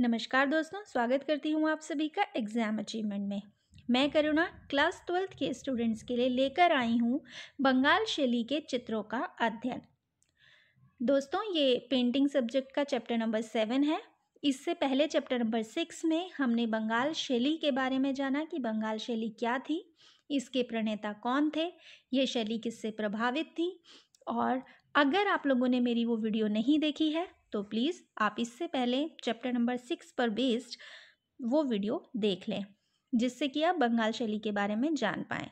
नमस्कार दोस्तों स्वागत करती हूँ आप सभी का एग्ज़ाम अचीवमेंट में मैं करुणा क्लास ट्वेल्थ के स्टूडेंट्स के लिए लेकर आई हूँ बंगाल शैली के चित्रों का अध्ययन दोस्तों ये पेंटिंग सब्जेक्ट का चैप्टर नंबर सेवन है इससे पहले चैप्टर नंबर सिक्स में हमने बंगाल शैली के बारे में जाना कि बंगाल शैली क्या थी इसके प्रणेता कौन थे ये शैली किससे प्रभावित थी और अगर आप लोगों ने मेरी वो वीडियो नहीं देखी है तो प्लीज़ आप इससे पहले चैप्टर नंबर सिक्स पर बेस्ड वो वीडियो देख लें जिससे कि आप बंगाल शैली के बारे में जान पाएँ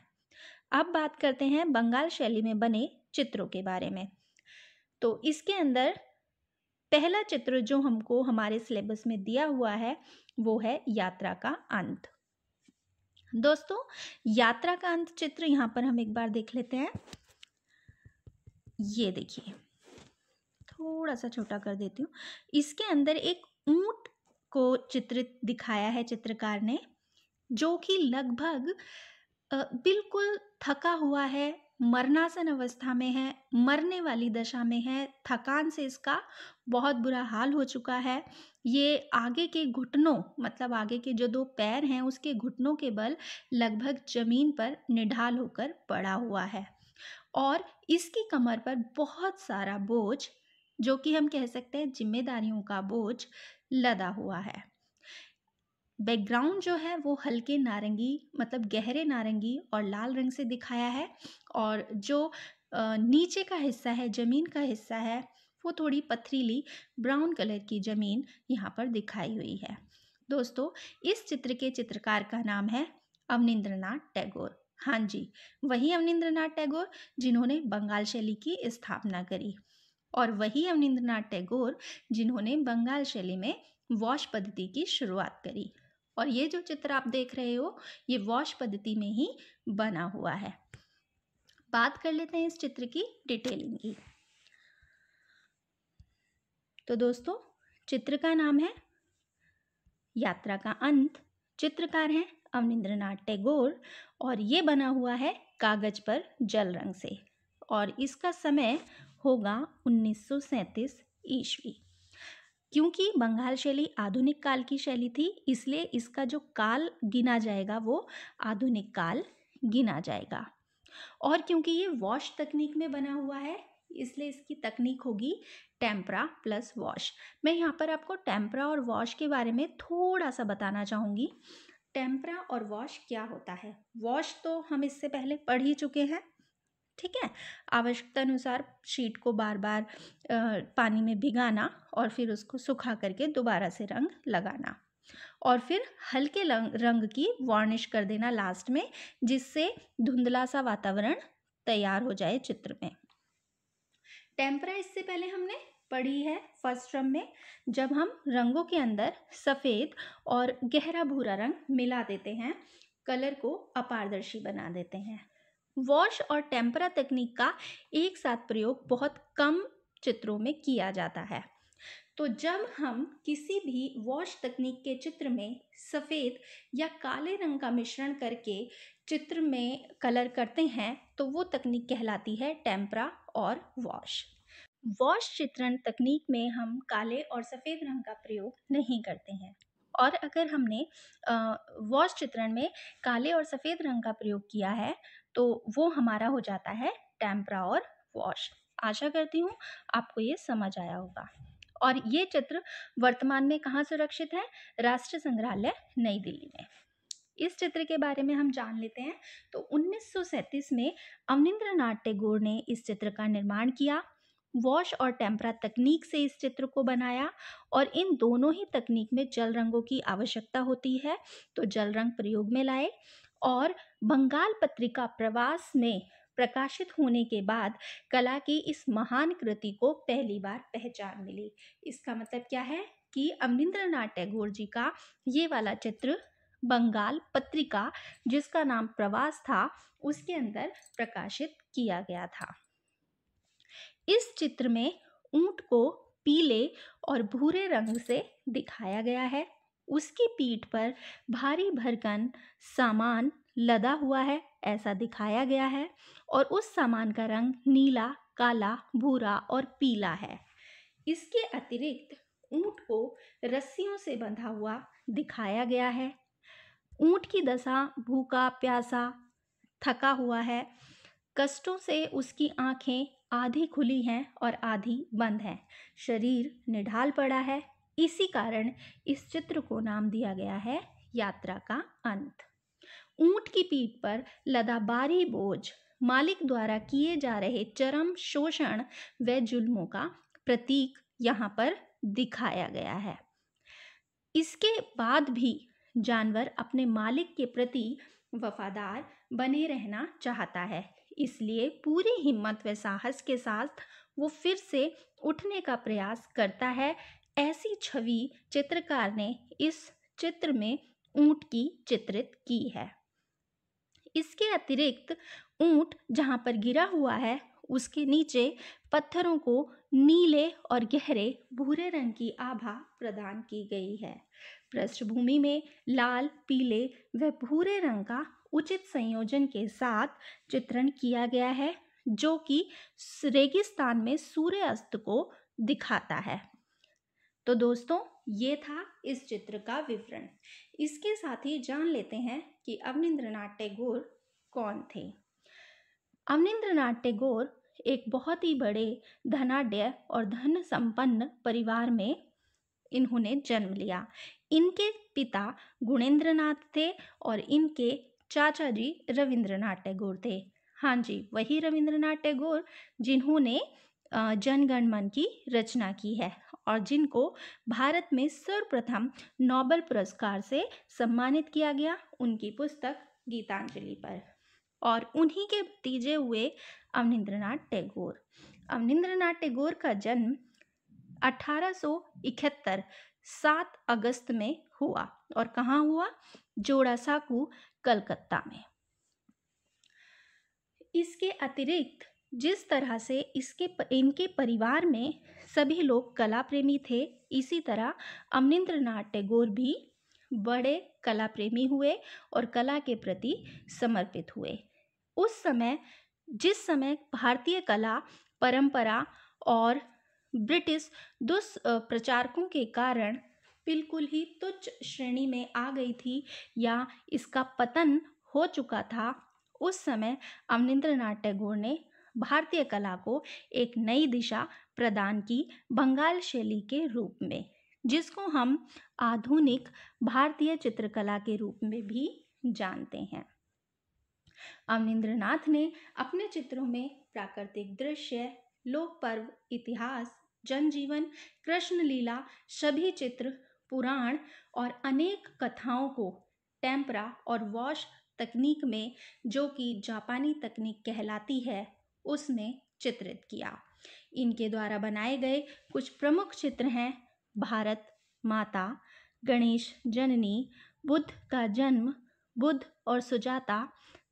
अब बात करते हैं बंगाल शैली में बने चित्रों के बारे में तो इसके अंदर पहला चित्र जो हमको हमारे सिलेबस में दिया हुआ है वो है यात्रा का अंत दोस्तों यात्रा का अंत चित्र यहाँ पर हम एक बार देख लेते हैं ये देखिए थोड़ा सा छोटा कर देती हूँ इसके अंदर एक ऊँट को चित्रित दिखाया है चित्रकार ने जो कि लगभग बिल्कुल थका हुआ है मरनासन अवस्था में है मरने वाली दशा में है थकान से इसका बहुत बुरा हाल हो चुका है ये आगे के घुटनों मतलब आगे के जो दो पैर हैं उसके घुटनों के बल लगभग जमीन पर निढाल होकर पड़ा हुआ है और इसकी कमर पर बहुत सारा बोझ जो कि हम कह सकते हैं जिम्मेदारियों का बोझ लदा हुआ है बैकग्राउंड जो है वो हल्के नारंगी मतलब गहरे नारंगी और लाल रंग से दिखाया है और जो नीचे का हिस्सा है ज़मीन का हिस्सा है वो थोड़ी पथरीली ब्राउन कलर की ज़मीन यहाँ पर दिखाई हुई है दोस्तों इस चित्र के चित्रकार का नाम है अवनिंद्रनाथ टैगोर हाँ जी वही अवनिंद्रनाथ टैगोर जिन्होंने बंगाल शैली की स्थापना करी और वही अवनिंद्रनाथ टैगोर जिन्होंने बंगाल शैली में वॉश पद्धति की शुरुआत करी और ये जो चित्र आप देख रहे हो ये वॉश पद्धति में ही बना हुआ है बात कर लेते हैं इस चित्र की डिटेलिंग की तो दोस्तों चित्र का नाम है यात्रा का अंत चित्रकार हैं अवनिंद्रनाथ टैगोर और ये बना हुआ है कागज पर जल रंग से और इसका समय होगा 1937 ईस्वी क्योंकि बंगाल शैली आधुनिक काल की शैली थी इसलिए इसका जो काल गिना जाएगा वो आधुनिक काल गिना जाएगा और क्योंकि ये वॉश तकनीक में बना हुआ है इसलिए इसकी तकनीक होगी टेम्परा प्लस वॉश मैं यहाँ पर आपको टेम्परा और वॉश के बारे में थोड़ा सा बताना चाहूँगी टेम्परा और वॉश क्या होता है वॉश तो हम इससे पहले पढ़ ही चुके हैं ठीक है आवश्यकता अनुसार शीट को बार बार पानी में भिगाना और फिर उसको सुखा करके दोबारा से रंग लगाना और फिर हल्के रंग की वार्निश कर देना लास्ट में जिससे धुंधला सा वातावरण तैयार हो जाए चित्र में टेम्परा इससे पहले हमने पढ़ी है फर्स्ट क्रम में जब हम रंगों के अंदर सफ़ेद और गहरा भूरा रंग मिला देते हैं कलर को अपारदर्शी बना देते हैं वॉश और टेम्परा तकनीक का एक साथ प्रयोग बहुत कम चित्रों में किया जाता है तो जब हम किसी भी वॉश तकनीक के चित्र में सफ़ेद या काले रंग का मिश्रण करके चित्र में कलर करते हैं तो वो तकनीक कहलाती है टेम्परा और वॉश वॉश चित्रण तकनीक में हम काले और सफ़ेद रंग का प्रयोग नहीं करते हैं और अगर हमने वॉश चित्रण में काले और सफ़ेद रंग का प्रयोग किया है तो वो हमारा हो जाता है टेम्परा और वॉश आशा करती हूँ आपको ये समझ आया होगा और ये चित्र वर्तमान में कहाँ सुरक्षित है राष्ट्रीय संग्रहालय नई दिल्ली में इस चित्र के बारे में हम जान लेते हैं तो 1937 में अवनिंद्र नाथ टैगोर ने इस चित्र का निर्माण किया वॉश और टेम्परा तकनीक से इस चित्र को बनाया और इन दोनों ही तकनीक में जल रंगों की आवश्यकता होती है तो जल रंग प्रयोग में लाए और बंगाल पत्रिका प्रवास में प्रकाशित होने के बाद कला की इस महान कृति को पहली बार पहचान मिली इसका मतलब क्या है कि नाथ टैगोर जी का ये वाला चित्र बंगाल पत्रिका जिसका नाम प्रवास था उसके अंदर प्रकाशित किया गया था इस चित्र में ऊंट को पीले और भूरे रंग से दिखाया गया है उसकी पीठ पर भारी भरकन सामान लदा हुआ है ऐसा दिखाया गया है और उस सामान का रंग नीला काला भूरा और पीला है इसके अतिरिक्त ऊंट को रस्सियों से बंधा हुआ दिखाया गया है ऊंट की दशा भूखा प्यासा थका हुआ है कष्टों से उसकी आंखें आधी खुली हैं और आधी बंद हैं शरीर निढाल पड़ा है इसी कारण इस चित्र को नाम दिया गया है यात्रा का अंत ऊंट की पीठ पर लदा भारी बोझ मालिक द्वारा किए जा रहे चरम शोषण व जुल्मों का प्रतीक यहाँ पर दिखाया गया है इसके बाद भी जानवर अपने मालिक के प्रति वफादार बने रहना चाहता है इसलिए पूरी हिम्मत व साहस के साथ वो फिर से उठने का प्रयास करता है ऐसी छवि चित्रकार ने इस चित्र में ऊंट की चित्रित की है इसके अतिरिक्त ऊंट जहां पर गिरा हुआ है उसके नीचे पत्थरों को नीले और गहरे भूरे रंग की आभा प्रदान की गई है पृष्ठभूमि में लाल पीले व भूरे रंग का उचित संयोजन के साथ चित्रण किया गया है जो कि रेगिस्तान में सूर्य अस्त को दिखाता है तो दोस्तों ये था इस चित्र का विवरण इसके साथ ही जान लेते हैं कि अवनिंद्रनाथ टैगोर कौन थे अवनिंद्रनाथ टैगोर एक बहुत ही बड़े धनाढ़ और धन संपन्न परिवार में इन्होंने जन्म लिया इनके पिता गुणेंद्रनाथ थे और इनके चाचा जी रविंद्रनाथ टैगोर थे हाँ जी वही रविंद्रनाथ टैगोर जिन्होंने जनगणमन की रचना की है और जिनको भारत में सर्वप्रथम नोबल पुरस्कार से सम्मानित किया गया उनकी पुस्तक गीतांजलि पर और उन्हीं के भतीजे हुए अवनिंद्रनाथ टैगोर अवनिंद्रनाथ टैगोर का जन्म 1871 सात अगस्त में हुआ और कहाँ हुआ जोड़ासाकू कलकत्ता में इसके अतिरिक्त जिस तरह से इसके इनके परिवार में सभी लोग कला प्रेमी थे इसी तरह अमरिंद्र नाथ टैगोर भी बड़े कला प्रेमी हुए और कला के प्रति समर्पित हुए उस समय जिस समय भारतीय कला परंपरा और ब्रिटिश दुष्प्रचारकों के कारण बिल्कुल ही तुच्छ श्रेणी में आ गई थी या इसका पतन हो चुका था उस समय अमरिंद्र नाथ टैगोर ने भारतीय कला को एक नई दिशा प्रदान की बंगाल शैली के रूप में जिसको हम आधुनिक भारतीय चित्रकला के रूप में भी जानते हैं अमरिंद्रनाथ ने अपने चित्रों में प्राकृतिक दृश्य लोक पर्व इतिहास जनजीवन कृष्ण लीला सभी चित्र पुराण और अनेक कथाओं को टेम्परा और वॉश तकनीक में जो कि जापानी तकनीक कहलाती है उसमें चित्रित किया इनके द्वारा बनाए गए कुछ प्रमुख चित्र हैं भारत माता गणेश जननी बुद्ध का जन्म बुद्ध और सुजाता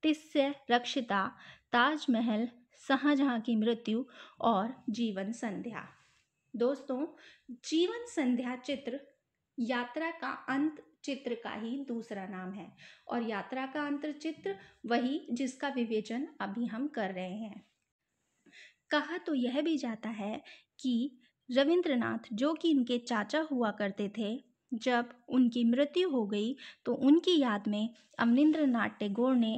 तिस्य रक्षिता ताजमहल शाहजहाँ की मृत्यु और जीवन संध्या दोस्तों जीवन संध्या चित्र यात्रा का अंत चित्र का ही दूसरा नाम है और यात्रा का अंत चित्र वही जिसका विवेचन अभी हम कर रहे हैं कहा तो यह भी जाता है कि रविंद्रनाथ जो कि इनके चाचा हुआ करते थे जब उनकी मृत्यु हो गई तो उनकी याद में अमरिंद्र टैगोर ने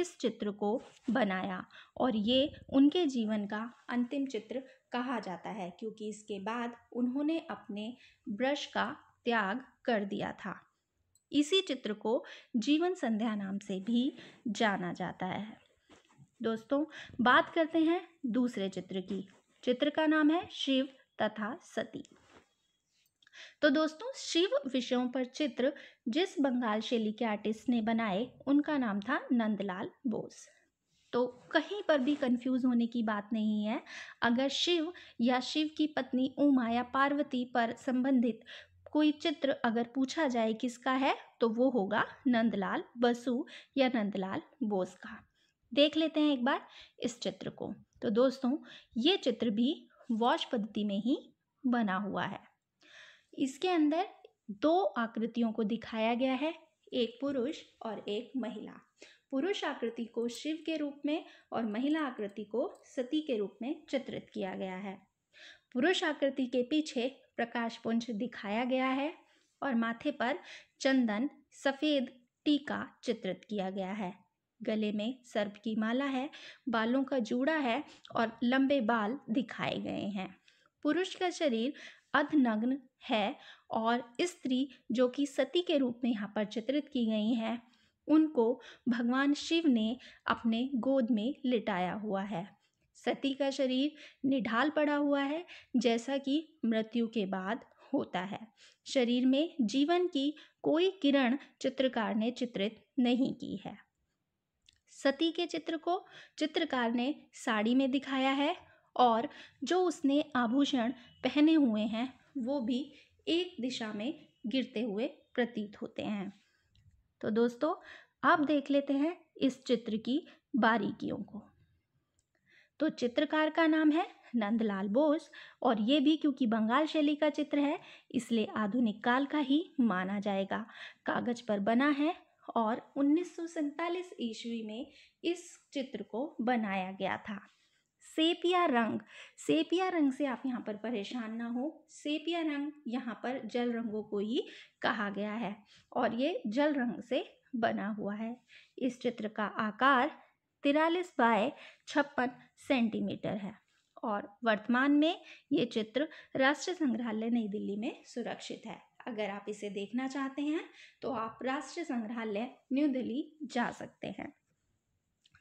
इस चित्र को बनाया और ये उनके जीवन का अंतिम चित्र कहा जाता है क्योंकि इसके बाद उन्होंने अपने ब्रश का त्याग कर दिया था इसी चित्र को जीवन संध्या नाम से भी जाना जाता है दोस्तों बात करते हैं दूसरे चित्र की चित्र का नाम है शिव तथा सती तो दोस्तों शिव विषयों पर चित्र जिस बंगाल शैली के आर्टिस्ट ने बनाए उनका नाम था नंदलाल बोस तो कहीं पर भी कंफ्यूज होने की बात नहीं है अगर शिव या शिव की पत्नी उमा या पार्वती पर संबंधित कोई चित्र अगर पूछा जाए किसका है तो वो होगा नंदलाल बसु या नंदलाल बोस का देख लेते हैं एक बार इस चित्र को तो दोस्तों ये चित्र भी वॉश पद्धति में ही बना हुआ है इसके अंदर दो आकृतियों को दिखाया गया है एक पुरुष और एक महिला पुरुष आकृति को शिव के रूप में और महिला आकृति को सती के रूप में चित्रित किया गया है पुरुष आकृति के पीछे प्रकाश पुंज दिखाया गया है और माथे पर चंदन सफ़ेद टीका चित्रित किया गया है गले में सर्प की माला है बालों का जूड़ा है और लंबे बाल दिखाए गए हैं पुरुष का शरीर अधनग्न है और स्त्री जो कि सती के रूप में यहाँ पर चित्रित की गई हैं उनको भगवान शिव ने अपने गोद में लिटाया हुआ है सती का शरीर निढाल पड़ा हुआ है जैसा कि मृत्यु के बाद होता है शरीर में जीवन की कोई किरण चित्रकार ने चित्रित नहीं की है सती के चित्र को चित्रकार ने साड़ी में दिखाया है और जो उसने आभूषण पहने हुए हैं वो भी एक दिशा में गिरते हुए प्रतीत होते हैं तो दोस्तों आप देख लेते हैं इस चित्र की बारीकियों को तो चित्रकार का नाम है नंदलाल बोस और ये भी क्योंकि बंगाल शैली का चित्र है इसलिए आधुनिक काल का ही माना जाएगा कागज पर बना है और उन्नीस ईस्वी में इस चित्र को बनाया गया था सेपिया रंग सेपिया रंग से आप यहाँ पर परेशान ना हो सेपिया रंग यहाँ पर जल रंगों को ही कहा गया है और ये जल रंग से बना हुआ है इस चित्र का आकार तिरालीस बाय छप्पन सेंटीमीटर है और वर्तमान में ये चित्र राष्ट्रीय संग्रहालय नई दिल्ली में सुरक्षित है अगर आप इसे देखना चाहते हैं तो आप राष्ट्रीय संग्रहालय न्यू दिल्ली जा सकते हैं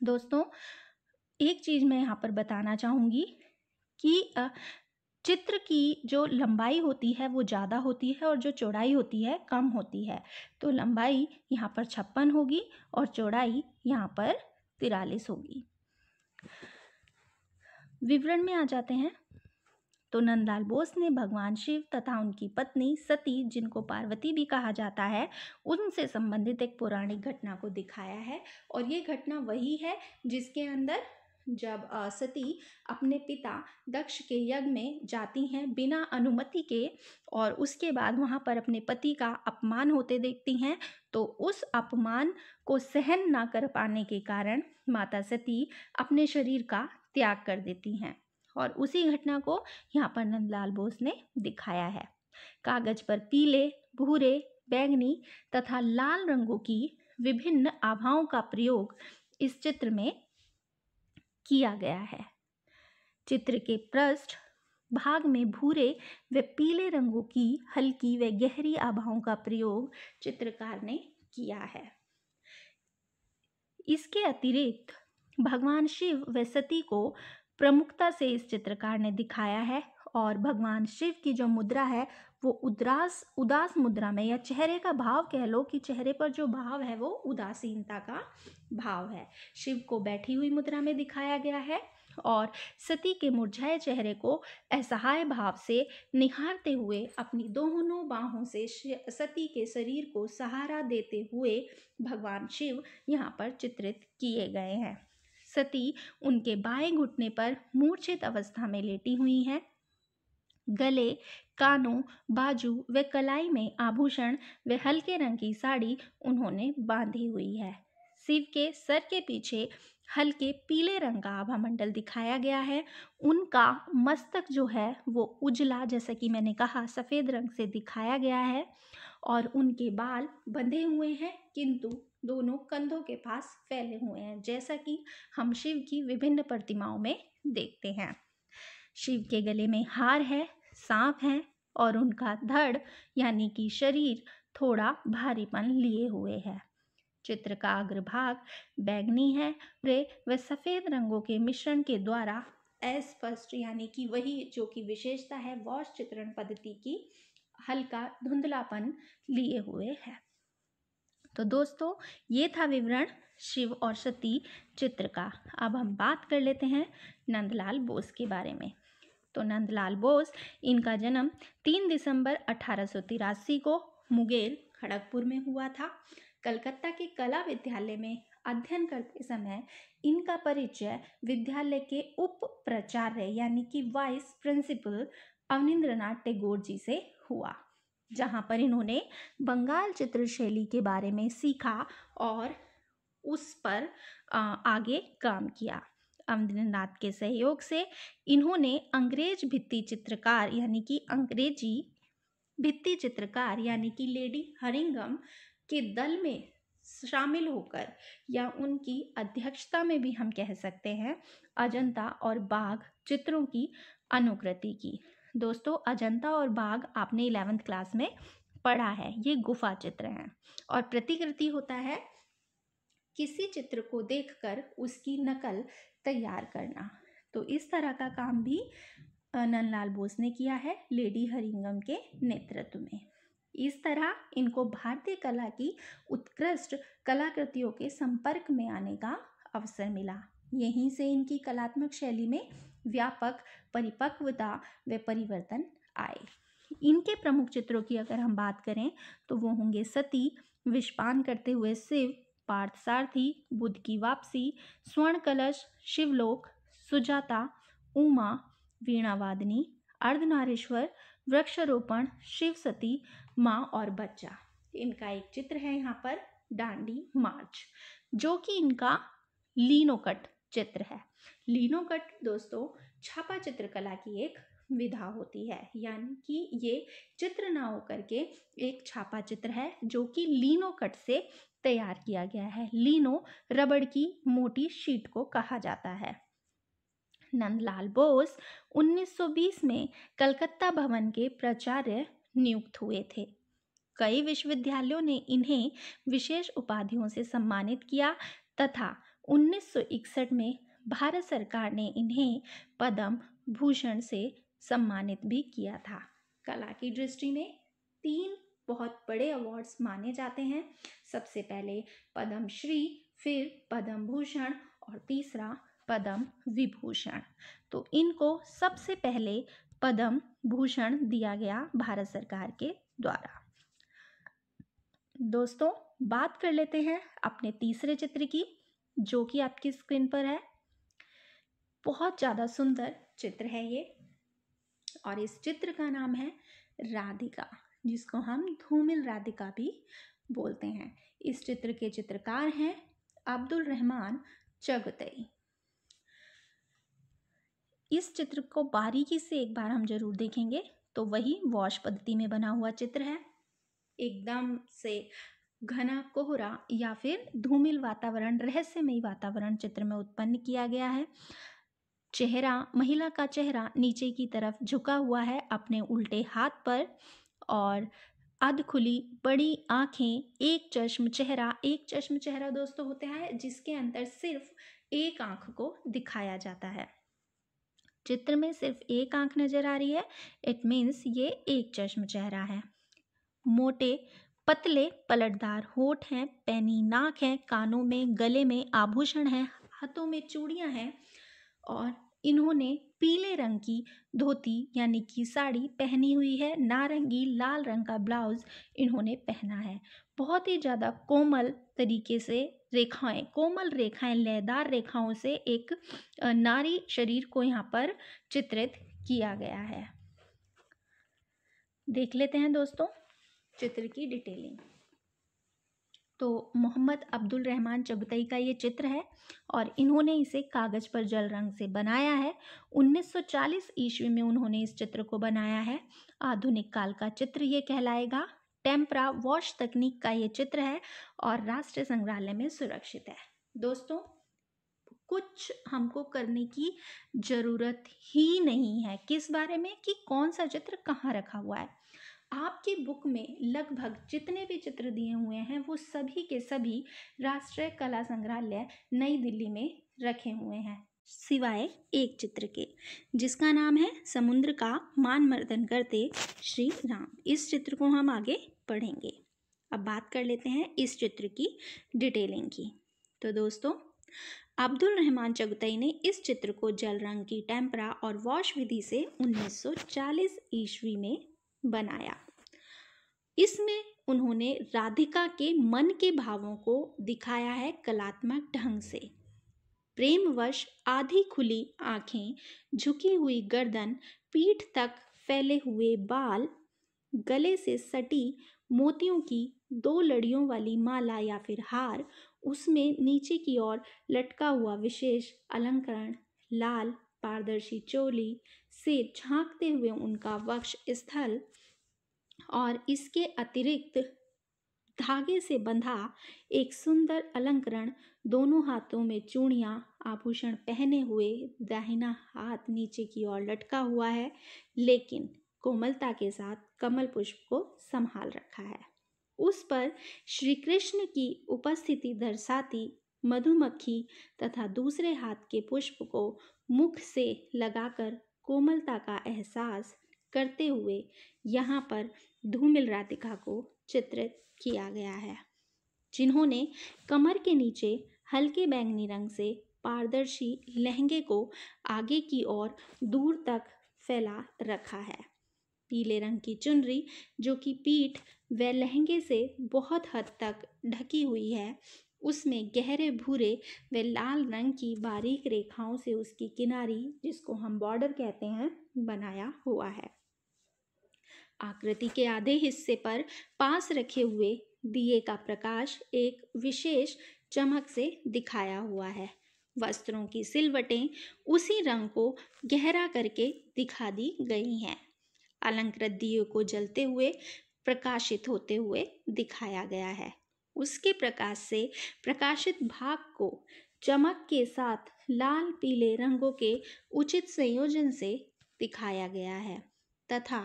दोस्तों एक चीज़ मैं यहाँ पर बताना चाहूँगी कि चित्र की जो लंबाई होती है वो ज़्यादा होती है और जो चौड़ाई होती है कम होती है तो लंबाई यहाँ पर छप्पन होगी और चौड़ाई यहाँ पर तिरालीस होगी विवरण में आ जाते हैं तो नंदलाल बोस ने भगवान शिव तथा उनकी पत्नी सती जिनको पार्वती भी कहा जाता है उनसे संबंधित एक पौराणिक घटना को दिखाया है और ये घटना वही है जिसके अंदर जब सती अपने पिता दक्ष के यज्ञ में जाती हैं बिना अनुमति के और उसके बाद वहाँ पर अपने पति का अपमान होते देखती हैं तो उस अपमान को सहन ना कर पाने के कारण माता सती अपने शरीर का त्याग कर देती हैं और उसी घटना को यहाँ पर नंदलाल बोस ने दिखाया है कागज पर पीले भूरे बैंगनी तथा लाल रंगों की विभिन्न आभाओं का प्रयोग इस चित्र में किया गया है चित्र के पृष्ठ भाग में भूरे व पीले रंगों की हल्की व गहरी आभाओं का प्रयोग चित्रकार ने किया है इसके अतिरिक्त भगवान शिव व सती को प्रमुखता से इस चित्रकार ने दिखाया है और भगवान शिव की जो मुद्रा है वो उदास उदास मुद्रा में या चेहरे का भाव कह लो कि चेहरे पर जो भाव है वो उदासीनता का भाव है शिव को बैठी हुई मुद्रा में दिखाया गया है और सती के मुरझाए चेहरे को असहाय भाव से निहारते हुए अपनी दोनों बाहों से सती के शरीर को सहारा देते हुए भगवान शिव यहाँ पर चित्रित किए गए हैं सती उनके बाएं घुटने पर मूर्छित अवस्था में लेटी हुई हैं गले कानों बाजू व कलाई में आभूषण व हल्के रंग की साड़ी उन्होंने बांधी हुई है शिव के सर के पीछे हल्के पीले रंग का आभा मंडल दिखाया गया है उनका मस्तक जो है वो उजला जैसा कि मैंने कहा सफ़ेद रंग से दिखाया गया है और उनके बाल बंधे हुए हैं किंतु दोनों कंधों के पास फैले हुए हैं जैसा कि हम शिव की विभिन्न प्रतिमाओं में देखते हैं शिव के गले में हार है सांप है और उनका धड़ यानी कि शरीर थोड़ा भारीपन लिए हुए है चित्र का अग्रभाग बैगनी है वे व सफ़ेद रंगों के मिश्रण के द्वारा अस्पष्ट यानी कि वही जो कि विशेषता है वॉश चित्रण पद्धति की हल्का धुंधलापन लिए हुए है तो दोस्तों ये था विवरण शिव और सती चित्र का अब हम बात कर लेते हैं नंदलाल बोस के बारे में तो नंदलाल बोस इनका जन्म 3 दिसंबर अठारह को मुगेल खड़गपुर में हुआ था कलकत्ता के कला विद्यालय में अध्ययन करते समय इनका परिचय विद्यालय के उप प्राचार्य यानी कि वाइस प्रिंसिपल अवनिंद्रनाथ टैगोर जी से हुआ जहाँ पर इन्होंने बंगाल चित्रशैली के बारे में सीखा और उस पर आगे काम किया अमरेंद्रनाथ के सहयोग से इन्होंने अंग्रेज भित्ति चित्रकार यानी कि अंग्रेजी भित्ति चित्रकार यानी कि लेडी हरिंगम के दल में शामिल होकर या उनकी अध्यक्षता में भी हम कह सकते हैं अजंता और बाघ चित्रों की अनुकृति की दोस्तों अजंता और बाघ आपने इलेवेंथ क्लास में पढ़ा है ये गुफा चित्र हैं और प्रतिकृति होता है किसी चित्र को देखकर उसकी नकल तैयार करना तो इस तरह का काम भी नंदलाल बोस ने किया है लेडी हरिंगम के नेतृत्व में इस तरह इनको भारतीय कला की उत्कृष्ट कलाकृतियों के संपर्क में आने का अवसर मिला यहीं से इनकी कलात्मक शैली में व्यापक परिपक्वता व परिवर्तन आए इनके प्रमुख चित्रों की अगर हम बात करें तो वो होंगे सती विष्पान करते हुए शिव पार्थ सारथी बुद्ध की वापसी स्वर्ण कलश शिवलोक सुजाता उमा वीणावादिनी अर्धनारेश्वर वृक्षारोपण शिव सती माँ और बच्चा इनका एक चित्र है यहाँ पर डांडी मार्च जो कि इनका लीनोकट चित्र है लीनो कट दोस्तों छापा चित्रकला की एक विधा होती है यानी कि ये चित्र ना होकर के एक छापा चित्र है जो कि लीनो कट से तैयार किया गया है लीनो रबड़ की मोटी शीट को कहा जाता है नंदलाल बोस 1920 में कलकत्ता भवन के प्राचार्य नियुक्त हुए थे कई विश्वविद्यालयों ने इन्हें विशेष उपाधियों से सम्मानित किया तथा 1961 में भारत सरकार ने इन्हें पद्म भूषण से सम्मानित भी किया था कला की दृष्टि में तीन बहुत बड़े अवार्ड्स माने जाते हैं सबसे पहले पद्म श्री फिर पद्म भूषण और तीसरा पद्म विभूषण तो इनको सबसे पहले पद्म भूषण दिया गया भारत सरकार के द्वारा दोस्तों बात कर लेते हैं अपने तीसरे चित्र की जो कि आपकी स्क्रीन पर है बहुत ज़्यादा सुंदर चित्र है ये और इस चित्र का नाम है राधिका जिसको हम धूमिल राधिका भी बोलते हैं इस चित्र के चित्रकार हैं अब्दुल रहमान चगतई इस चित्र को बारीकी से एक बार हम जरूर देखेंगे तो वही वॉश पद्धति में बना हुआ चित्र है एकदम से घना कोहरा या फिर धूमिल वातावरण रहस्यमयी वातावरण चित्र में उत्पन्न किया गया है चेहरा महिला का चेहरा नीचे की तरफ झुका हुआ है अपने उल्टे हाथ पर और अध खुली बड़ी आँखें एक चश्म चेहरा एक चश्म चेहरा दोस्तों होता है जिसके अंदर सिर्फ एक आँख को दिखाया जाता है चित्र में सिर्फ एक आँख नजर आ रही है इट मीन्स ये एक चश्म चेहरा है मोटे पतले पलटदार होठ हैं पैनी नाक है कानों में गले में आभूषण हैं हाथों में चूड़ियां हैं और इन्होंने पीले रंग की धोती यानी कि साड़ी पहनी हुई है नारंगी लाल रंग का ब्लाउज इन्होंने पहना है बहुत ही ज़्यादा कोमल तरीके से रेखाएं कोमल रेखाएं लयदार रेखाओं से एक नारी शरीर को यहाँ पर चित्रित किया गया है देख लेते हैं दोस्तों चित्र की डिटेलिंग तो मोहम्मद अब्दुल रहमान चगतई का ये चित्र है और इन्होंने इसे कागज़ पर जल रंग से बनाया है 1940 ईस्वी में उन्होंने इस चित्र को बनाया है आधुनिक काल का चित्र ये कहलाएगा टेम्परा वॉश तकनीक का ये चित्र है और राष्ट्रीय संग्रहालय में सुरक्षित है दोस्तों कुछ हमको करने की ज़रूरत ही नहीं है किस बारे में कि कौन सा चित्र कहाँ रखा हुआ है आपकी बुक में लगभग जितने भी चित्र दिए हुए हैं वो सभी के सभी राष्ट्रीय कला संग्रहालय नई दिल्ली में रखे हुए हैं सिवाय एक चित्र के जिसका नाम है समुद्र का मान मर्दन करते श्री राम इस चित्र को हम आगे पढ़ेंगे अब बात कर लेते हैं इस चित्र की डिटेलिंग की तो दोस्तों अब्दुल रहमान चगतई ने इस चित्र को जल रंग की टेम्परा और वॉश विधि से 1940 ईस्वी में बनाया इसमें उन्होंने राधिका के मन के भावों को दिखाया है कलात्मक ढंग से प्रेमवश आधी खुली आंखें झुकी हुई गर्दन पीठ तक फैले हुए बाल गले से सटी मोतियों की दो लड़ियों वाली माला या फिर हार उसमें नीचे की ओर लटका हुआ विशेष अलंकरण लाल पारदर्शी चोली से झांकते हुए उनका वक्ष स्थल और इसके अतिरिक्त धागे से बंधा एक सुंदर अलंकरण दोनों हाथों में चूड़ियाँ आभूषण पहने हुए दाहिना हाथ नीचे की ओर लटका हुआ है लेकिन कोमलता के साथ कमल पुष्प को संभाल रखा है उस पर श्री कृष्ण की उपस्थिति दर्शाती मधुमक्खी तथा दूसरे हाथ के पुष्प को मुख से लगाकर कोमलता का एहसास करते हुए यहाँ पर धूमिल राधिका को चित्रित किया गया है जिन्होंने कमर के नीचे हल्के बैंगनी रंग से पारदर्शी लहंगे को आगे की ओर दूर तक फैला रखा है पीले रंग की चुनरी जो कि पीठ व लहंगे से बहुत हद तक ढकी हुई है उसमें गहरे भूरे व लाल रंग की बारीक रेखाओं से उसकी किनारी जिसको हम बॉर्डर कहते हैं बनाया हुआ है आकृति के आधे हिस्से पर पास रखे हुए दिए का प्रकाश एक विशेष चमक से दिखाया हुआ है वस्त्रों की सिलवटें उसी रंग को गहरा करके दिखा दी गई हैं अलंकृत दिए को जलते हुए प्रकाशित होते हुए दिखाया गया है उसके प्रकाश से प्रकाशित भाग को चमक के साथ लाल पीले रंगों के उचित संयोजन से दिखाया गया है तथा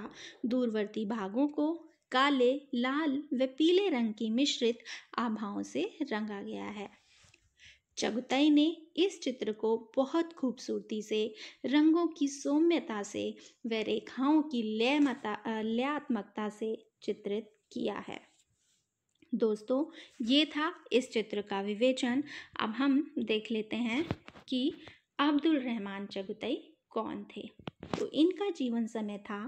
दूरवर्ती भागों को काले लाल व पीले रंग की मिश्रित आभाओं से रंगा गया है चगुतई ने इस चित्र को बहुत खूबसूरती से रंगों की सौम्यता से व रेखाओं की लयमता लयात्मकता से चित्रित किया है दोस्तों ये था इस चित्र का विवेचन अब हम देख लेते हैं कि अब्दुल रहमान चगुतई कौन थे तो इनका जीवन समय था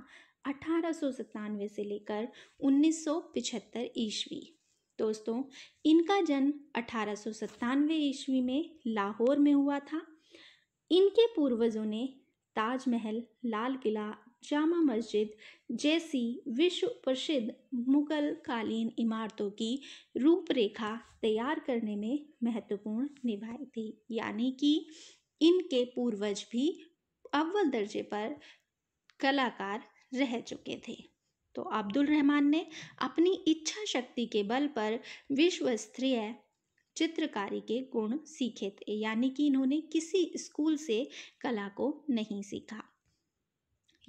अठारह से लेकर 1975 ईस्वी दोस्तों इनका जन्म अठारह ईस्वी में लाहौर में हुआ था इनके पूर्वजों ने ताजमहल लाल किला जामा मस्जिद जैसी विश्व प्रसिद्ध मुगल कालीन इमारतों की रूपरेखा तैयार करने में महत्वपूर्ण निभाई थी यानी कि इनके पूर्वज भी अव्वल दर्जे पर कलाकार रह चुके थे तो अब्दुल रहमान ने अपनी इच्छा शक्ति के बल पर विश्व स्तरीय चित्रकारी के गुण सीखे थे यानी कि इन्होंने किसी स्कूल से कला को नहीं सीखा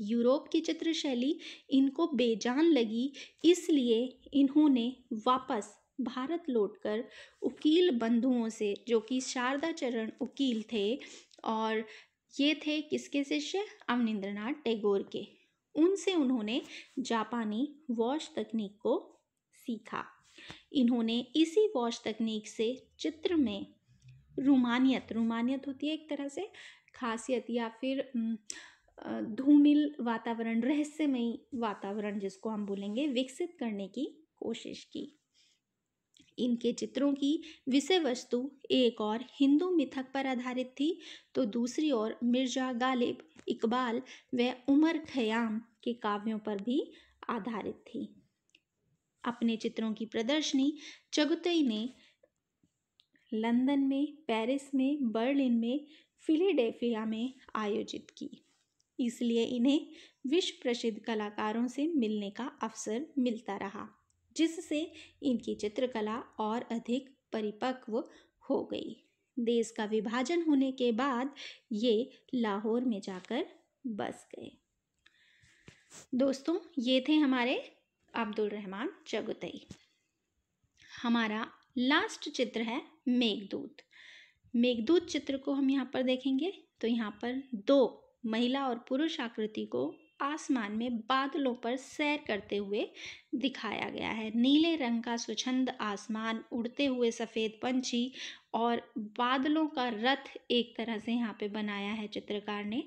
यूरोप की चित्रशैली इनको बेजान लगी इसलिए इन्होंने वापस भारत लौटकर उकील बंधुओं से जो कि शारदा चरण उकील थे और ये थे किसके शिष्य अवनिंद्र टैगोर के उनसे उन्होंने जापानी वॉश तकनीक को सीखा इन्होंने इसी वॉश तकनीक से चित्र में रुमानियत रुमानियत होती है एक तरह से खासियत या फिर धूमिल वातावरण रहस्यमयी वातावरण जिसको हम बोलेंगे विकसित करने की कोशिश की इनके चित्रों की विषय वस्तु एक और हिंदू मिथक पर आधारित थी तो दूसरी ओर मिर्जा गालिब इकबाल व उमर खयाम के काव्यों पर भी आधारित थी अपने चित्रों की प्रदर्शनी चगुतई ने लंदन में पेरिस में बर्लिन में फिलीडेफिया में आयोजित की इसलिए इन्हें विश्व प्रसिद्ध कलाकारों से मिलने का अवसर मिलता रहा जिससे इनकी चित्रकला और अधिक परिपक्व हो गई देश का विभाजन होने के बाद ये लाहौर में जाकर बस गए दोस्तों ये थे हमारे अब्दुल रहमान चगुतई हमारा लास्ट चित्र है मेघदूत मेघदूत चित्र को हम यहाँ पर देखेंगे तो यहाँ पर दो महिला और पुरुष आकृति को आसमान में बादलों पर सैर करते हुए दिखाया गया है नीले रंग का स्वच्छंद आसमान उड़ते हुए सफ़ेद पंछी और बादलों का रथ एक तरह से यहाँ पे बनाया है चित्रकार ने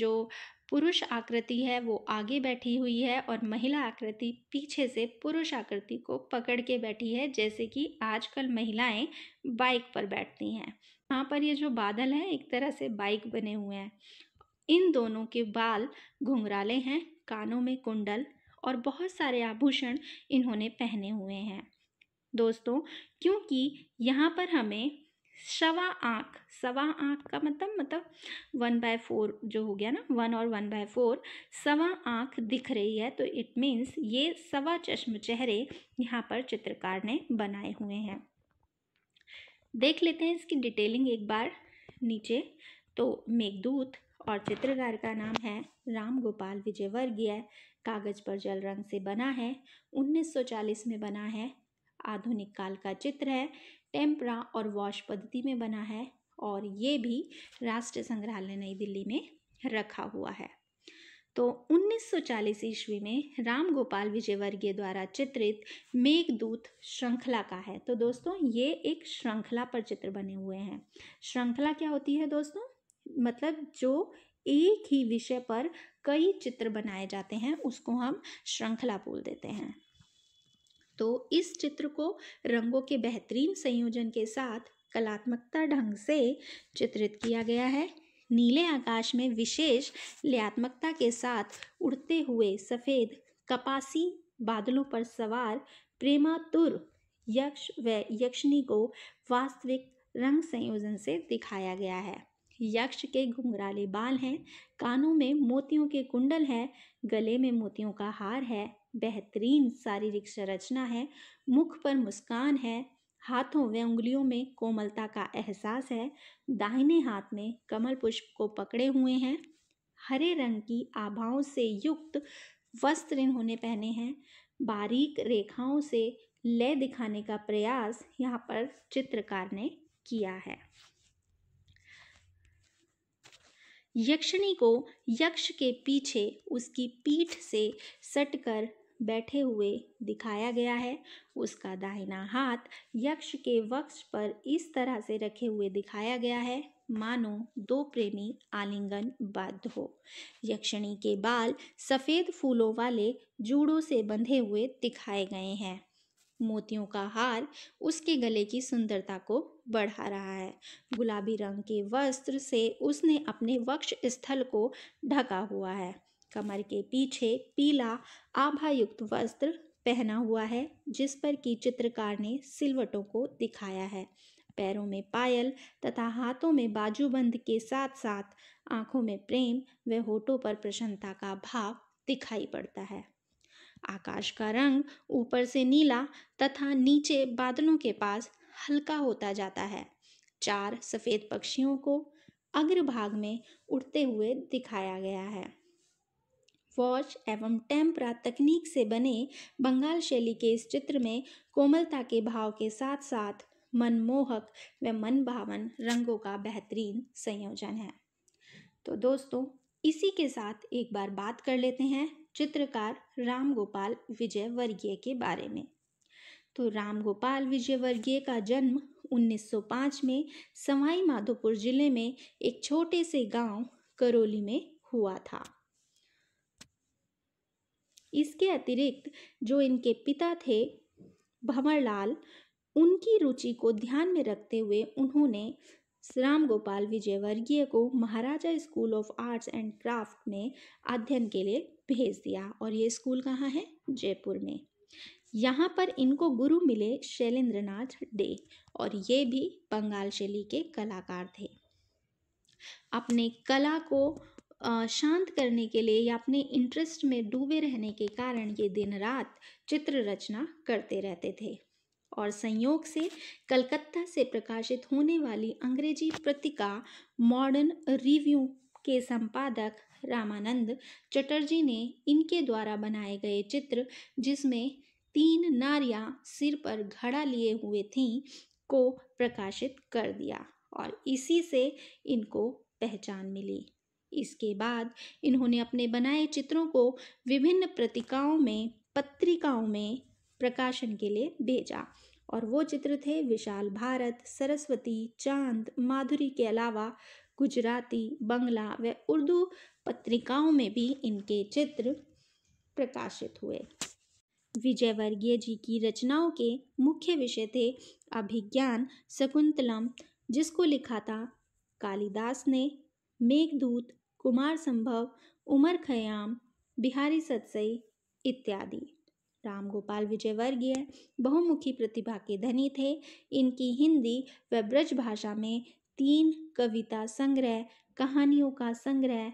जो पुरुष आकृति है वो आगे बैठी हुई है और महिला आकृति पीछे से पुरुष आकृति को पकड़ के बैठी है जैसे कि आजकल महिलाएं बाइक पर बैठती हैं यहाँ पर ये जो बादल हैं एक तरह से बाइक बने हुए हैं इन दोनों के बाल घुंघराले हैं कानों में कुंडल और बहुत सारे आभूषण इन्होंने पहने हुए हैं दोस्तों क्योंकि यहाँ पर हमें सवा आँख सवा आँख का मतलब मतलब वन बाय फोर जो हो गया ना वन और वन बाय फोर सवा आँख दिख रही है तो इट मीन्स ये सवा चश्म चेहरे यहाँ पर चित्रकार ने बनाए हुए हैं देख लेते हैं इसकी डिटेलिंग एक बार नीचे तो मेघदूत और चित्रकार का नाम है राम गोपाल विजयवर्गीय कागज पर जल रंग से बना है 1940 में बना है आधुनिक काल का चित्र है टेम्परा और वॉश पद्धति में बना है और ये भी राष्ट्रीय संग्रहालय नई दिल्ली में रखा हुआ है तो 1940 ईस्वी में राम गोपाल विजयवर्गीय द्वारा चित्रित मेघदूत श्रृंखला का है तो दोस्तों ये एक श्रृंखला पर चित्र बने हुए हैं श्रृंखला क्या होती है दोस्तों मतलब जो एक ही विषय पर कई चित्र बनाए जाते हैं उसको हम श्रृंखला बोल देते हैं तो इस चित्र को रंगों के बेहतरीन संयोजन के साथ कलात्मकता ढंग से चित्रित किया गया है नीले आकाश में विशेष लयात्मकता के साथ उड़ते हुए सफ़ेद कपासी बादलों पर सवार प्रेमातुर यक्ष व यक्षिणी को वास्तविक रंग संयोजन से दिखाया गया है यक्ष के घुंघराले बाल हैं कानों में मोतियों के कुंडल है गले में मोतियों का हार है बेहतरीन शारीरिक संरचना है मुख पर मुस्कान है हाथों व उंगलियों में कोमलता का एहसास है दाहिने हाथ में कमल पुष्प को पकड़े हुए हैं हरे रंग की आभाओं से युक्त वस्त्र इन्होंने पहने हैं बारीक रेखाओं से लय दिखाने का प्रयास यहाँ पर चित्रकार ने किया है यक्षिणी को यक्ष के पीछे उसकी पीठ से सटकर बैठे हुए दिखाया गया है उसका दाहिना हाथ यक्ष के वक्ष पर इस तरह से रखे हुए दिखाया गया है मानो दो प्रेमी आलिंगन बद्ध हो यक्षिणी के बाल सफ़ेद फूलों वाले जूड़ों से बंधे हुए दिखाए गए हैं मोतियों का हार उसके गले की सुंदरता को बढ़ा रहा है गुलाबी रंग के वस्त्र से उसने अपने वक्ष स्थल को ढका हुआ है कमर के पीछे पीला आभायुक्त वस्त्र पहना हुआ है जिस पर की चित्रकार ने सिलवटों को दिखाया है पैरों में पायल तथा हाथों में बाजूबंद के साथ साथ आंखों में प्रेम व होठों पर प्रसन्नता का भाव दिखाई पड़ता है आकाश का रंग ऊपर से नीला तथा नीचे बादलों के पास हल्का होता जाता है चार सफ़ेद पक्षियों को अग्रभाग में उड़ते हुए दिखाया गया है वॉच एवं टेम्परा तकनीक से बने बंगाल शैली के इस चित्र में कोमलता के भाव के साथ साथ मनमोहक व मन भावन रंगों का बेहतरीन संयोजन है तो दोस्तों इसी के साथ एक बार बात कर लेते हैं चित्रकार राम गोपाल विजयवर्गीय के बारे में तो राम गोपाल विजयवर्गीय का जन्म 1905 में सवाई माधोपुर जिले में एक छोटे से गांव करोली में हुआ था इसके अतिरिक्त जो इनके पिता थे भंवरलाल उनकी रुचि को ध्यान में रखते हुए उन्होंने राम गोपाल विजयवर्गीय को Maharaja school of arts and craft में अध्ययन के लिए भेज दिया और ये स्कूल कहाँ है जयपुर में यहाँ पर इनको गुरु मिले शैलेंद्रनाथ डे और ये भी बंगाल शैली के कलाकार थे अपने कला को शांत करने के लिए या अपने इंटरेस्ट में डूबे रहने के कारण ये दिन रात चित्र रचना करते रहते थे और संयोग से कलकत्ता से प्रकाशित होने वाली अंग्रेजी पत्रिका मॉडर्न रिव्यू के संपादक रामानंद चटर्जी ने इनके द्वारा बनाए गए चित्र जिसमें तीन नारियां सिर पर घड़ा लिए हुए थीं को प्रकाशित कर दिया और इसी से इनको पहचान मिली इसके बाद इन्होंने अपने बनाए चित्रों को विभिन्न प्रतिकाओं में पत्रिकाओं में प्रकाशन के लिए भेजा और वो चित्र थे विशाल भारत सरस्वती चांद माधुरी के अलावा गुजराती बंगला व उर्दू पत्रिकाओं में भी इनके चित्र प्रकाशित हुए विजयवर्गीय जी की रचनाओं के मुख्य विषय थे अभिज्ञान शकुंतलम जिसको लिखा था कालिदास ने मेघदूत कुमार संभव उमर खयाम बिहारी सतसई इत्यादि राम गोपाल विजयवर्गीय बहुमुखी प्रतिभा के धनी थे इनकी हिंदी व ब्रज भाषा में तीन कविता संग्रह कहानियों का संग्रह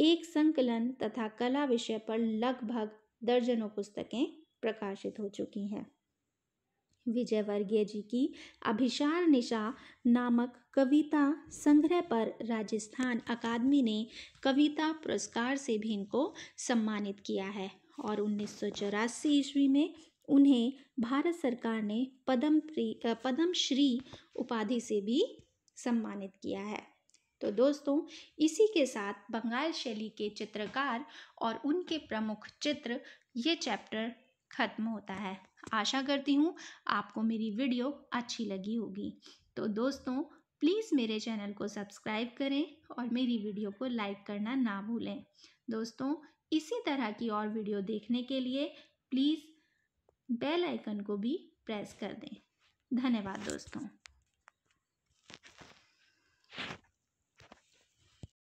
एक संकलन तथा कला विषय पर लगभग दर्जनों पुस्तकें प्रकाशित हो चुकी हैं विजय वर्गीय जी की अभिशार निशा नामक कविता संग्रह पर राजस्थान अकादमी ने कविता पुरस्कार से भी इनको सम्मानित किया है और उन्नीस सौ चौरासी ईस्वी में उन्हें भारत सरकार ने पद्म पद्मश्री उपाधि से भी सम्मानित किया है तो दोस्तों इसी के साथ बंगाल शैली के चित्रकार और उनके प्रमुख चित्र ये चैप्टर खत्म होता है आशा करती हूँ आपको मेरी वीडियो अच्छी लगी होगी तो दोस्तों प्लीज़ मेरे चैनल को सब्सक्राइब करें और मेरी वीडियो को लाइक करना ना भूलें दोस्तों इसी तरह की और वीडियो देखने के लिए प्लीज़ बेल आइकन को भी प्रेस कर दें धन्यवाद दोस्तों